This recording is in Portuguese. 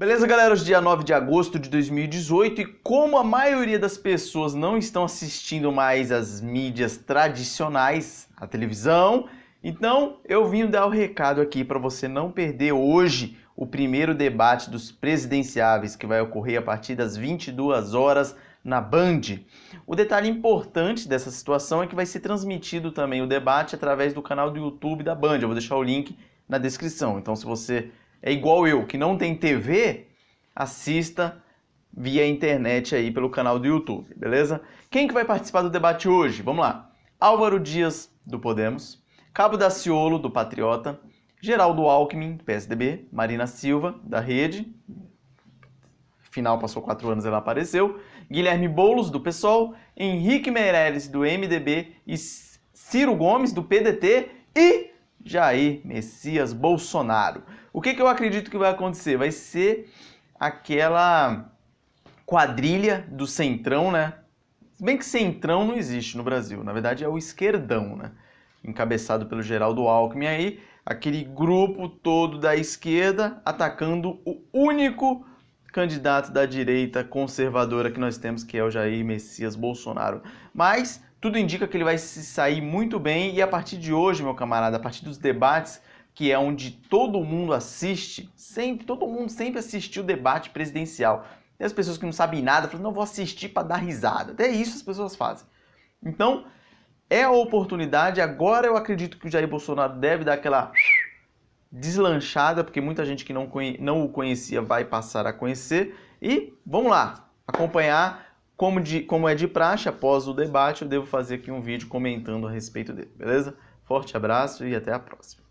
Beleza, galera? Hoje é dia 9 de agosto de 2018 e como a maioria das pessoas não estão assistindo mais as mídias tradicionais, a televisão, então eu vim dar o um recado aqui para você não perder hoje o primeiro debate dos presidenciáveis que vai ocorrer a partir das 22 horas na Band. O detalhe importante dessa situação é que vai ser transmitido também o debate através do canal do YouTube da Band. Eu vou deixar o link na descrição. Então, se você é igual eu, que não tem TV, assista via internet aí pelo canal do YouTube, beleza? Quem que vai participar do debate hoje? Vamos lá. Álvaro Dias, do Podemos, Cabo Daciolo, do Patriota, Geraldo Alckmin, PSDB, Marina Silva, da Rede, final passou quatro anos ela apareceu, Guilherme Boulos, do PSOL, Henrique Meirelles, do MDB e Ciro Gomes, do PDT e Jair Messias Bolsonaro. O que, que eu acredito que vai acontecer? Vai ser aquela quadrilha do centrão, né? Se bem que centrão não existe no Brasil, na verdade é o esquerdão, né? Encabeçado pelo Geraldo Alckmin aí, aquele grupo todo da esquerda atacando o único candidato da direita conservadora que nós temos, que é o Jair Messias Bolsonaro. Mas tudo indica que ele vai se sair muito bem e a partir de hoje, meu camarada, a partir dos debates, que é onde todo mundo assiste, sempre, todo mundo sempre assistiu o debate presidencial. Tem as pessoas que não sabem nada, falam, não vou assistir para dar risada. Até isso as pessoas fazem. Então, é a oportunidade. Agora eu acredito que o Jair Bolsonaro deve dar aquela deslanchada, porque muita gente que não, não o conhecia vai passar a conhecer. E vamos lá, acompanhar como, de, como é de praxe, após o debate, eu devo fazer aqui um vídeo comentando a respeito dele, beleza? Forte abraço e até a próxima.